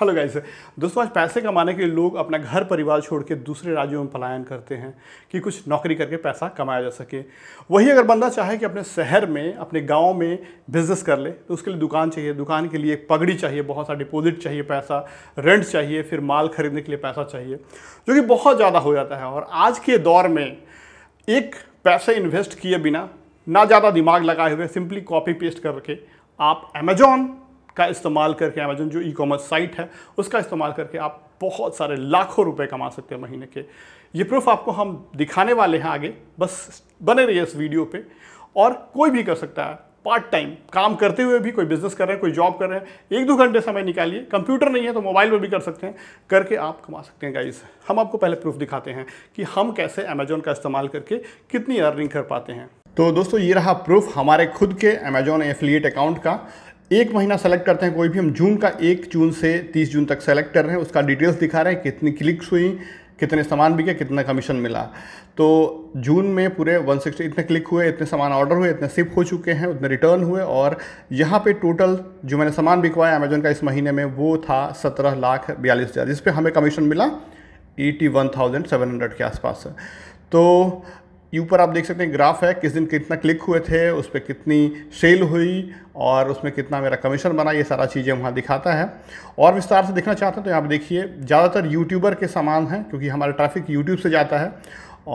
hello guys दोस्तों आज पैसे कमाने के लिए लोग अपना घर परिवार छोड़ के दूसरे राज्यों में पलायन करते हैं कि कुछ नौकरी करके पैसा कमाया जा सके वही अगर बंदा चाहे कि अपने शहर में अपने गांव में बिजनेस कर ले तो उसके लिए दुकान चाहिए दुकान के लिए एक पगड़ी चाहिए बहुत सा डिपॉजिट चाहिए पैसा रेंट चाहिए फिर माल खरीदने के लिए पैसा चाहिए जो कि बहुत ज़्यादा हो जाता है और आज के दौर में एक पैसे इन्वेस्ट किए बिना ना ज़्यादा दिमाग लगाए हुए सिंपली कॉपी पेस्ट करके आप अमेजॉन का इस्तेमाल करके अमेजन जो ई कॉमर्स साइट है उसका इस्तेमाल करके आप बहुत सारे लाखों रुपए कमा सकते हैं महीने के ये प्रूफ आपको हम दिखाने वाले हैं आगे बस बने रहिए इस वीडियो पे और कोई भी कर सकता है पार्ट टाइम काम करते हुए भी कोई बिजनेस कर रहे हैं कोई जॉब कर रहे हैं एक दो घंटे समय निकालिए कंप्यूटर नहीं है तो मोबाइल पर भी कर सकते हैं करके आप कमा सकते हैं गाइस हम आपको पहले प्रूफ दिखाते हैं कि हम कैसे अमेजोन का इस्तेमाल करके कितनी अर्निंग कर पाते हैं तो दोस्तों ये रहा प्रूफ हमारे खुद के अमेजोन एफिलिएट अकाउंट का एक महीना सेलेक्ट करते हैं कोई भी हम जून का एक जून से तीस जून तक सेलेक्ट कर रहे हैं उसका डिटेल्स दिखा रहे हैं कितनी क्लिक्स हुई कितने सामान बिके कितना कमीशन मिला तो जून में पूरे 160 इतने क्लिक हुए इतने सामान ऑर्डर हुए इतने सिप हो चुके हैं उतने रिटर्न हुए और यहाँ पे टोटल जो मैंने सामान बिकवाया अमेजोन का इस महीने में वो था सत्रह लाख बयालीस हज़ार जिस पर हमें कमीशन मिला eighty one thousand seven hundred के आसपास तो ये ऊपर आप देख सकते हैं ग्राफ है किस दिन कितना क्लिक हुए थे उस पर कितनी सेल हुई और उसमें कितना मेरा कमीशन बना ये सारा चीज़ें वहाँ दिखाता है और विस्तार से देखना चाहते हैं तो यहाँ पर देखिए ज़्यादातर यूट्यूबर के सामान हैं क्योंकि हमारा ट्रैफिक यूट्यूब से जाता है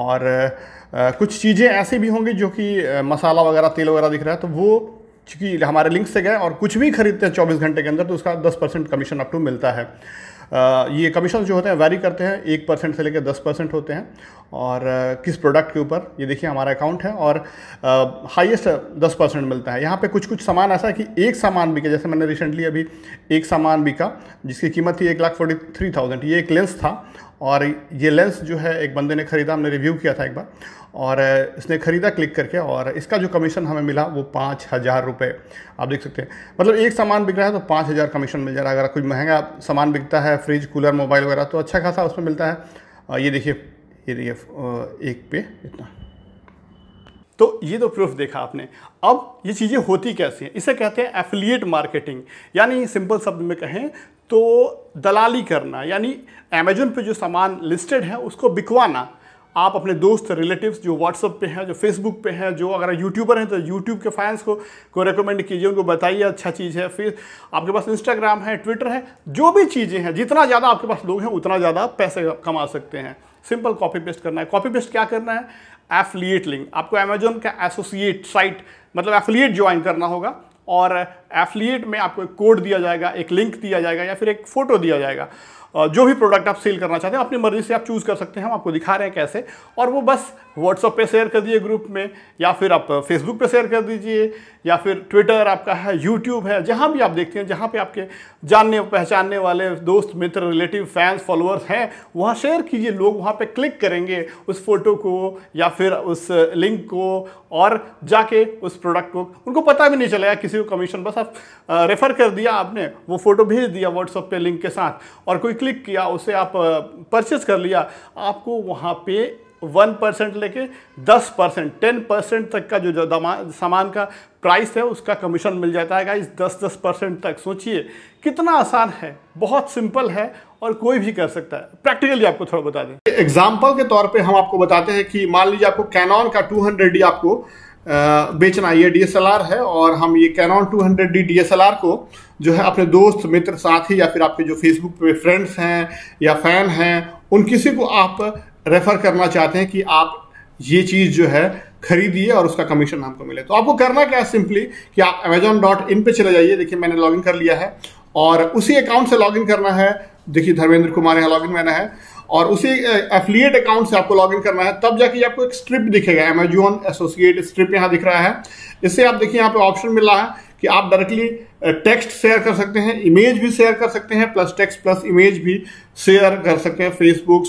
और कुछ चीज़ें ऐसी भी होंगी जो कि मसाला वगैरह तेल वगैरह दिख रहा है तो वो चूँकि हमारे लिंक से गए और कुछ भी खरीदते हैं चौबीस घंटे के अंदर तो उसका दस परसेंट कमीशन अपटू मिलता है आ, ये कमीशन जो होते हैं वेरी करते हैं एक परसेंट से लेकर दस परसेंट होते हैं और किस प्रोडक्ट के ऊपर ये देखिए हमारा अकाउंट है और हाईएस्ट दस परसेंट मिलता है यहाँ पे कुछ कुछ सामान ऐसा है कि एक सामान बिका जैसे मैंने रिसेंटली अभी एक सामान बिका जिसकी कीमत थी एक लाख फोर्टी थ्री थाउजेंड ये एक लेंस था और ये लेंस जो है एक बंदे ने ख़रीदा हमने रिव्यू किया था एक बार और इसने ख़रीदा क्लिक करके और इसका जो कमीशन हमें मिला वो पाँच हज़ार रुपये आप देख सकते हैं मतलब एक सामान बिक रहा है तो पाँच हज़ार कमीशन मिल जा रहा है अगर कुछ महंगा सामान बिकता है फ्रिज कूलर मोबाइल वगैरह तो अच्छा खासा उसमें मिलता है ये देखिए एरिया एक पे इतना तो ये तो प्रूफ देखा आपने अब ये चीज़ें होती कैसी हैं इसे कहते हैं एफिलिएट मार्केटिंग यानी सिंपल शब्द में कहें तो दलाली करना यानी अमेजोन पे जो सामान लिस्टेड है उसको बिकवाना आप अपने दोस्त रिलेटिव्स जो व्हाट्सअप पे हैं जो फेसबुक पे हैं जो अगर यूट्यूबर हैं तो यूट्यूब के फैंस को को रेकमेंड कीजिए उनको बताइए अच्छा चीज़ है फिर आपके पास इंस्टाग्राम है ट्विटर है जो भी चीज़ें हैं जितना ज़्यादा आपके पास लोग हैं उतना ज़्यादा पैसे कमा सकते हैं सिंपल कॉपी पेस्ट करना है कॉपी पेस्ट क्या करना है एफिलिएट लिंक आपको अमेजोन का एसोसिएट साइट मतलब एफिलिएट ज्वाइन करना होगा और एफिलिएट में आपको एक कोड दिया जाएगा एक लिंक दिया जाएगा या फिर एक फ़ोटो दिया जाएगा जो भी प्रोडक्ट आप सेल करना चाहते हैं अपनी मर्जी से आप चूज़ कर सकते हैं हम आपको दिखा रहे हैं कैसे और वो बस व्हाट्सअप पे शेयर कर दिए ग्रुप में या फिर आप फेसबुक पे शेयर कर दीजिए या फिर ट्विटर आपका है यूट्यूब है जहाँ भी आप देखते हैं जहाँ पे आपके जानने पहचानने वाले दोस्त मित्र रिलेटिव फैंस फॉलोअर्स हैं वहाँ शेयर कीजिए लोग वहाँ पर क्लिक करेंगे उस फोटो को या फिर उस लिंक को और जाके उस प्रोडक्ट को उनको पता भी नहीं चलेगा किसी को कमीशन बस आप रेफ़र कर दिया आपने वो फ़ोटो भेज दिया व्हाट्सअप पे लिंक के साथ और कोई क्लिक किया उसे आप परचेज कर लिया आपको वहाँ पे वन परसेंट लेके दस परसेंट टेन परसेंट तक का जो सामान का प्राइस है उसका कमीशन मिल जाता है गाइस दस दस परसेंट तक सोचिए कितना आसान है बहुत सिंपल है और कोई भी कर सकता है प्रैक्टिकली आपको थोड़ा बता दें एग्जाम्पल के तौर पे हम आपको बताते हैं कि मान लीजिए आपको कैनॉन का टू हंड्रेड आपको बेचना ये डीएसएलआर है और हम ये कैनॉन 200D डी को जो है अपने दोस्त मित्र साथी या फिर आपके जो फेसबुक पे फ्रेंड्स हैं या फैन हैं उन किसी को आप रेफर करना चाहते हैं कि आप ये चीज़ जो है खरीदिए और उसका कमीशन हमको मिले तो आपको करना क्या है सिंपली कि आप अमेजोन डॉट इन पर चले जाइए देखिए मैंने लॉगिन कर लिया है और उसी अकाउंट से लॉगिन करना है देखिए धर्मेंद्र कुमार यहाँ लॉगिन मैंने है और उसी एफिलिएट अकाउंट से आपको लॉग करना है तब जाके आपको एक स्ट्रिप दिखेगा एमेजोन एसोसिएट स्ट्रिप यहाँ दिख रहा है इससे आप देखिए यहाँ पे ऑप्शन मिल है कि आप डायरेक्टली टेक्स्ट शेयर कर सकते हैं इमेज भी शेयर कर सकते हैं प्लस टेक्स्ट प्लस इमेज भी शेयर कर सकते हैं फेसबुक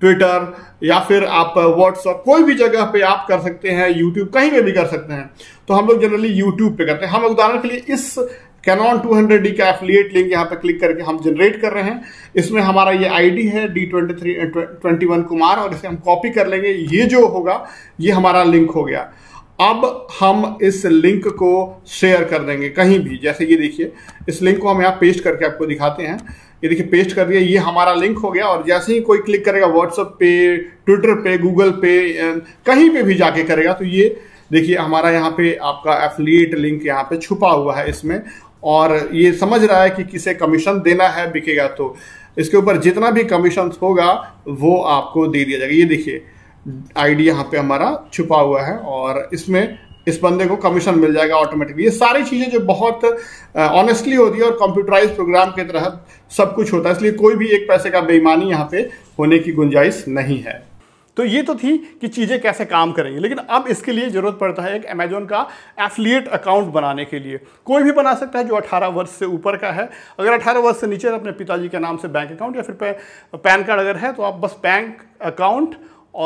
ट्विटर या फिर आप व्हाट्सअप कोई भी जगह पे आप कर सकते हैं यूट्यूब कहीं पे भी कर सकते हैं तो हम लोग जनरली यूट्यूब पे करते हैं हम उदाहरण के लिए इस कैनॉन 200 डी का एफिलियट लिंक यहाँ पे क्लिक करके हम जनरेट कर रहे हैं इसमें हमारा ये आईडी है D twenty three twenty one Kumar और इसे हम कॉपी कर लेंगे ये जो होगा ये हमारा लिंक हो गया अब हम इस लिंक को शेयर कर देंगे कहीं भी जैसे ये देखिए इस लिंक को हम यहाँ पेस्ट करके आपको दिखाते हैं ये देखिए पेस्ट कर दिया ये हमारा लिंक हो गया और जैसे ही कोई क्लिक करेगा व्हाट्सअप पे ट्विटर पे गूगल पे uh, कहीं पे भी जाके करेगा तो ये देखिए हमारा यहाँ पे आपका एफिलिएट लिंक यहाँ पे छुपा हुआ है इसमें और ये समझ रहा है कि किसे कमीशन देना है बिकेगा तो इसके ऊपर जितना भी कमीशन होगा वो आपको दे दिया जाएगा ये देखिए आईडी यहाँ पे हमारा छुपा हुआ है और इसमें इस बंदे को कमीशन मिल जाएगा ऑटोमेटिकली ये सारी चीज़ें जो बहुत ऑनेस्टली होती है और कंप्यूटराइज प्रोग्राम के तहत सब कुछ होता है इसलिए कोई भी एक पैसे का बेईमानी यहाँ पे होने की गुंजाइश नहीं है तो ये तो थी कि चीज़ें कैसे काम करेंगी लेकिन अब इसके लिए ज़रूरत पड़ता है एक अमेजोन का एफिलिएट अकाउंट बनाने के लिए कोई भी बना सकता है जो 18 वर्ष से ऊपर का है अगर 18 वर्ष से नीचे अपने पिताजी के नाम से बैंक अकाउंट या फिर पैन कार्ड अगर है तो आप बस बैंक अकाउंट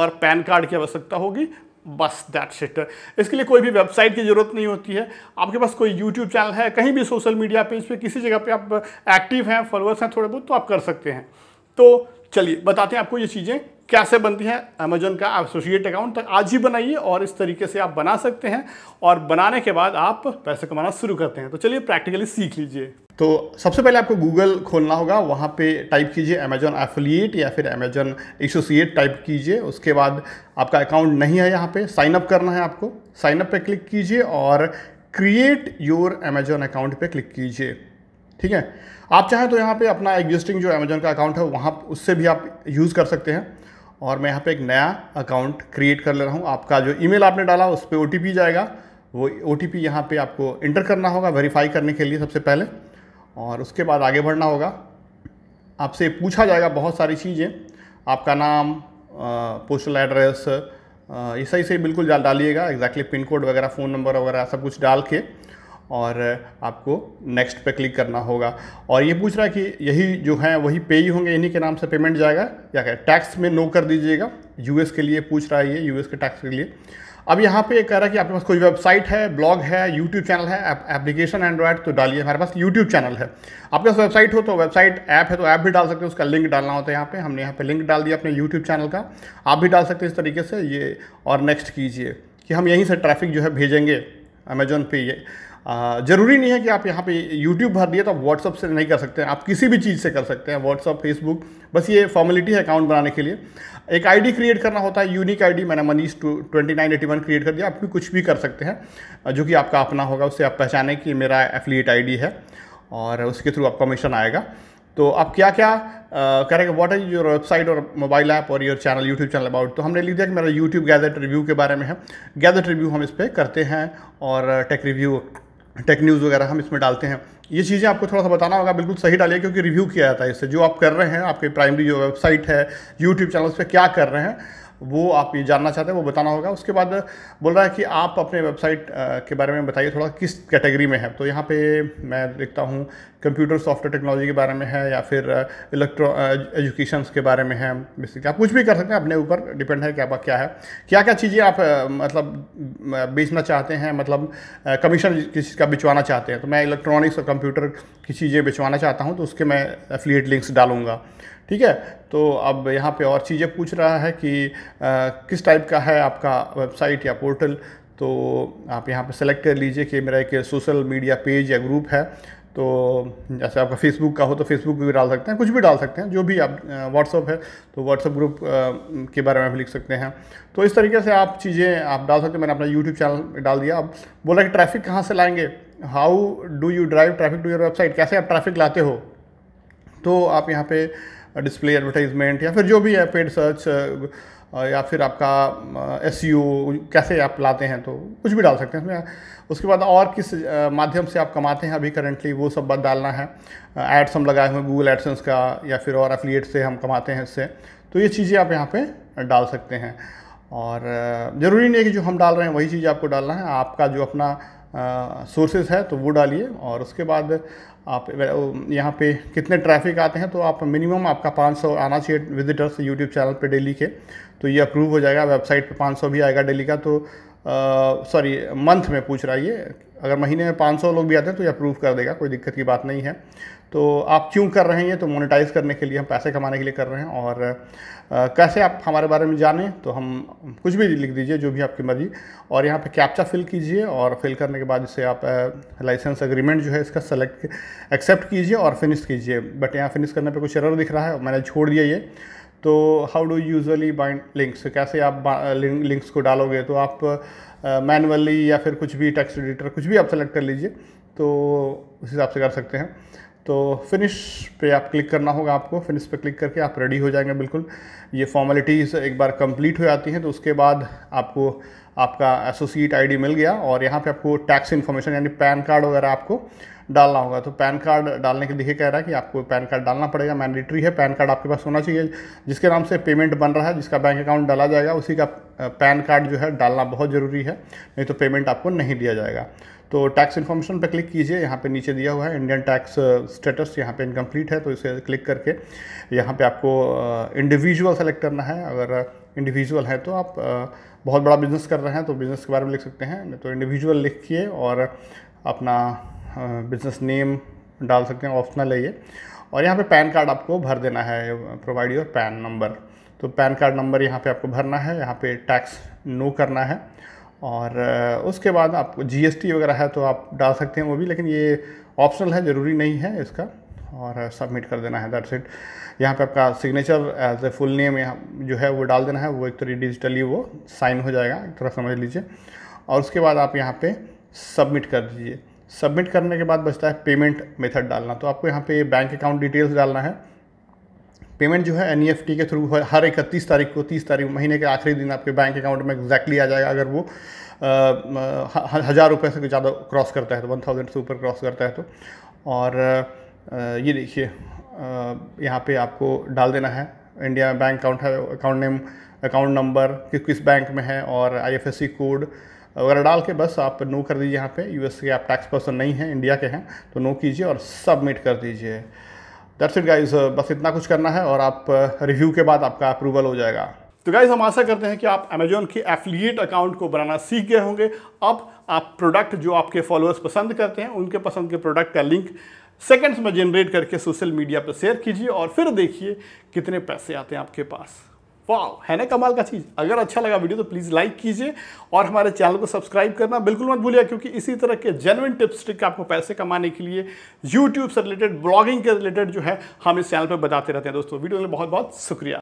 और पैन कार्ड की आवश्यकता होगी बस दैट शिट इसके लिए कोई भी वेबसाइट की ज़रूरत नहीं होती है आपके पास कोई यूट्यूब चैनल है कहीं भी सोशल मीडिया पेज पे किसी जगह पे आप एक्टिव हैं फॉलोअर्स हैं थोड़े बहुत तो आप कर सकते हैं तो चलिए बताते हैं आपको ये चीज़ें कैसे बनती है अमेजोन का एसोसिएट अकाउंट तक आज ही बनाइए और इस तरीके से आप बना सकते हैं और बनाने के बाद आप पैसे कमाना शुरू करते हैं तो चलिए प्रैक्टिकली सीख लीजिए तो सबसे पहले आपको गूगल खोलना होगा वहाँ पे टाइप कीजिए अमेजोन एफिलिएट या फिर अमेजोन एसोसिएट टाइप कीजिए उसके बाद आपका अकाउंट नहीं है यहाँ पे साइन अप करना है आपको साइन अप पे क्लिक कीजिए और क्रिएट योर अमेजोन अकाउंट पे क्लिक कीजिए ठीक है आप चाहें तो यहाँ पे अपना एग्जिस्टिंग जो अमेजोन का अकाउंट है वहाँ उससे भी आप यूज़ कर सकते हैं और मैं यहाँ पे एक नया अकाउंट क्रिएट कर ले रहा हूँ आपका जो ईमेल आपने डाला उस पर ओ जाएगा वो ओ टी पी यहाँ पर आपको इंटर करना होगा वेरीफाई करने के लिए सबसे पहले और उसके बाद आगे बढ़ना होगा आपसे पूछा जाएगा बहुत सारी चीज़ें आपका नाम पोस्टल एड्रेस ये सही सही बिल्कुल डालिएगा एग्जैक्टली पिन कोड वगैरह फ़ोन नंबर वगैरह सब कुछ डाल के और आपको नेक्स्ट पे क्लिक करना होगा और ये पूछ रहा है कि यही जो है वही पे ही होंगे इन्हीं के नाम से पेमेंट जाएगा या क्या टैक्स में नो कर दीजिएगा यूएस के लिए पूछ रहा है ये यूएस के टैक्स के लिए अब यहाँ पे कह रहा है कि आपके पास कोई वेबसाइट है ब्लॉग है यूट्यूब चैनल है एप्लीकेशन एंड्रॉयड तो डालिए हमारे पास यूट्यूब चैनल है आपके पास वेबसाइट हो तो वेबसाइट ऐप है तो ऐप भी डाल सकते हैं उसका लिंक डालना होता है यहाँ पे हमने यहाँ पे लिंक डाल दिया अपने यूट्यूब चैनल का आप भी डाल सकते हैं इस तरीके से ये और नेक्स्ट कीजिए कि हम यहीं से ट्रैफिक जो है भेजेंगे अमेजोन पे ये ज़रूरी नहीं है कि आप यहाँ पे यूट्यूब भर दिए तो आप व्हाट्सअप से नहीं कर सकते हैं आप किसी भी चीज़ से कर सकते हैं व्हाट्सअप फेसबुक बस ये फॉर्मेलिटी है अकाउंट बनाने के लिए एक डी क्रिएट करना होता है यूनिक डी मैंने Manish twenty nine eighty one create कर दिया आप भी कुछ भी कर सकते हैं जो कि आपका अपना होगा उससे आप पहचाने कि मेरा एफिलिएट डी है और उसके थ्रू आपका मिशन आएगा तो आप क्या क्या करेंगे व्हाट इज योर वेबसाइट और मोबाइल ऐप और your channel YouTube channel about तो हमने लिख दिया कि मेरा यूट्यूब गैदर रिव्यू के बारे में है गैदर रिव्यू हम इस पर करते हैं और टेक रिव्यू टेक न्यूज़ वगैरह हम इसमें डालते हैं ये चीज़ें आपको थोड़ा सा बताना होगा बिल्कुल सही डालिए क्योंकि रिव्यू किया जाता है इससे जो आप कर रहे हैं आपके प्राइमरी जो वेबसाइट है यूट्यूब चैनल्स पे क्या कर रहे हैं वो आप ये जानना चाहते हैं वो बताना होगा उसके बाद बोल रहा है कि आप अपने वेबसाइट के बारे में बताइए थोड़ा किस कैटेगरी में है तो यहाँ पे मैं देखता हूँ कंप्यूटर सॉफ्टवेयर टेक्नोलॉजी के बारे में है या फिर इलेक्ट्रो एजुकेशन के बारे में है बेसिकली आप कुछ भी कर सकते हैं अपने ऊपर डिपेंड है कि आपका क्या है क्या क्या चीज़ें आप मतलब बेचना चाहते हैं मतलब कमीशन किसी का बिचवाना चाहते हैं तो मैं इलेक्ट्रॉनिक्स और कंप्यूटर की चीज़ें बिचवाना चाहता हूँ तो उसके मैं एफिलिएट लिंक्स डालूंगा ठीक है तो अब यहाँ पे और चीज़ें पूछ रहा है कि आ, किस टाइप का है आपका वेबसाइट या पोर्टल तो आप यहाँ पे सेलेक्ट कर लीजिए कि मेरा एक सोशल मीडिया पेज या ग्रुप है तो जैसे आपका फेसबुक का हो तो फेसबुक भी डाल सकते हैं कुछ भी डाल सकते हैं जो भी आप व्हाट्सअप है तो व्हाट्सअप ग्रुप के बारे में भी लिख सकते हैं तो इस तरीके से आप चीज़ें आप डाल सकते हैं मैंने अपना यूट्यूब चैनल डाल दिया अब बोला कि ट्रैफिक कहाँ से लाएंगे how do you drive traffic to your website कैसे आप ट्रैफिक लाते हो तो आप यहाँ पे डिस्प्ले एडवर्टाइजमेंट या फिर जो भी है पेड सर्च या फिर आपका एस e कैसे आप लाते हैं तो कुछ भी डाल सकते हैं उसके बाद और किस माध्यम से आप कमाते हैं अभी करंटली वो सब बात डालना है एड्स हम लगाए हुए गूगल एडसेंस का या फिर और एफिलिएट से हम कमाते हैं इससे तो ये चीज़ें आप यहाँ पे डाल सकते हैं और ज़रूरी नहीं है कि जो हम डाल रहे हैं वही चीज़ आपको डालना है आपका जो अपना सोर्सेज है तो वो डालिए और उसके बाद आप यहाँ पे कितने ट्रैफिक आते हैं तो आप मिनिमम आपका 500 आना चाहिए विजिटर्स यूट्यूब चैनल पे डेली के तो ये अप्रूव हो जाएगा वेबसाइट पे 500 भी आएगा डेली का तो सॉरी मंथ में पूछ रहा है ये अगर महीने में 500 लोग भी आते हैं तो ये अप्रूव कर देगा कोई दिक्कत की बात नहीं है तो आप क्यों कर रहे हैं तो मोनेटाइज करने के लिए हम पैसे कमाने के लिए कर रहे हैं और आ, कैसे आप हमारे बारे में जानें तो हम कुछ भी लिख दीजिए जो भी आपकी मर्ज़ी और यहाँ पे कैप्चा फिल कीजिए और फिल करने के बाद इसे आप लाइसेंस एग्रीमेंट जो है इसका सेलेक्ट एक्सेप्ट कीजिए और फिनिश कीजिए बट यहाँ फिनिश करने पर कुछ एरर दिख रहा है मैंने छोड़ दिया ये तो how do usually bind links कैसे आप लिंक्स को डालोगे तो आप मैनुअली या फिर कुछ भी टेक्स्ट एडिटर कुछ भी आप सेलेक्ट कर लीजिए तो उस हिसाब से कर सकते हैं तो फिनिश पे आप क्लिक करना होगा आपको फिनिश पे क्लिक करके आप रेडी हो जाएंगे बिल्कुल ये फॉर्मेलिटीज़ एक बार कंप्लीट हो जाती हैं तो उसके बाद आपको आपका एसोसिएट आईडी मिल गया और यहाँ पे आपको टैक्स इन्फॉर्मेशन यानी पैन कार्ड वगैरह आपको डालना होगा तो पैन कार्ड डालने के लिए कह रहा है कि आपको पैन कार्ड डालना पड़ेगा मैंडेटरी है पैन कार्ड आपके पास होना चाहिए जिसके नाम से पेमेंट बन रहा है जिसका बैंक अकाउंट डाला जाएगा उसी का पैन कार्ड जो है डालना बहुत ज़रूरी है नहीं तो पेमेंट आपको नहीं दिया जाएगा तो टैक्स इन्फॉर्मेशन पर क्लिक कीजिए यहाँ पे नीचे दिया हुआ है इंडियन टैक्स स्टेटस यहाँ पे इनकम्प्लीट है तो इसे क्लिक करके यहाँ पे आपको इंडिविजुअल सेलेक्ट करना है अगर इंडिविजुअल है तो आप बहुत बड़ा बिजनेस कर रहे हैं तो बिज़नेस के बारे में लिख सकते हैं तो इंडिविजुअल लिखिए और अपना बिजनेस नेम डाल सकते हैं ऑप्शनल है ये और यहाँ पे पैन कार्ड आपको भर देना है प्रोवाइड योर पैन नंबर तो पैन कार्ड नंबर यहाँ पे आपको भरना है यहाँ पे टैक्स नो करना है और उसके बाद आपको जीएसटी वगैरह है तो आप डाल सकते हैं वो भी लेकिन ये ऑप्शनल है ज़रूरी नहीं है इसका और सबमिट कर देना है दैट्स इट यहाँ पे आपका signature as a full name यहाँ जो है वो डाल देना है वो एक तरह डिजिटली वो साइन हो जाएगा एक तरह समझ लीजिए और उसके बाद आप यहाँ पे सबमिट कर दीजिए सबमिट करने के बाद बचता है पेमेंट मेथड डालना तो आपको यहाँ पे बैंक अकाउंट डिटेल्स डालना है पेमेंट जो है एन e के थ्रू हर इकतीस तारीख को तीस तारीख महीने के आखिरी दिन आपके बैंक अकाउंट में एग्जैक्टली आ जाएगा अगर वो हज़ार रुपये से ज़्यादा क्रॉस करता है तो वन थाउजेंड से ऊपर क्रॉस करता है तो और ये देखिए यहाँ पे आपको डाल देना है इंडिया में बैंक अकाउंट है अकाउंट नेम अकाउंट नंबर कि किस बैंक में है और आईएफएससी कोड वगैरह डाल के बस आप नो कर दीजिए यहाँ पे यूएस के आप टैक्स पर्सन नहीं हैं इंडिया के हैं तो नो कीजिए और सबमिट कर दीजिए दैट्स इट गाइज बस इतना कुछ करना है और आप रिव्यू uh, के बाद आपका अप्रूवल हो जाएगा तो गाइज हम आशा करते हैं कि आप अमेजोन के एफिलिएट अकाउंट को बनाना सीख गए होंगे अब आप प्रोडक्ट जो आपके फॉलोअर्स पसंद करते हैं उनके पसंद के प्रोडक्ट का लिंक सेकेंड्स में जनरेट करके सोशल मीडिया पर शेयर कीजिए और फिर देखिए कितने पैसे आते हैं आपके पास वाह है ना कमाल का चीज़ अगर अच्छा लगा वीडियो तो प्लीज़ लाइक कीजिए और हमारे चैनल को सब्सक्राइब करना बिल्कुल मत भूलिए क्योंकि इसी तरह के जेनविन टिप्स ट्रिक आपको पैसे कमाने के लिए यूट्यूब से रिलेटेड ब्लॉगिंग के रिलेटेड जो है हम इस चैनल पर बताते रहते हैं दोस्तों वीडियो के लिए बहुत बहुत शुक्रिया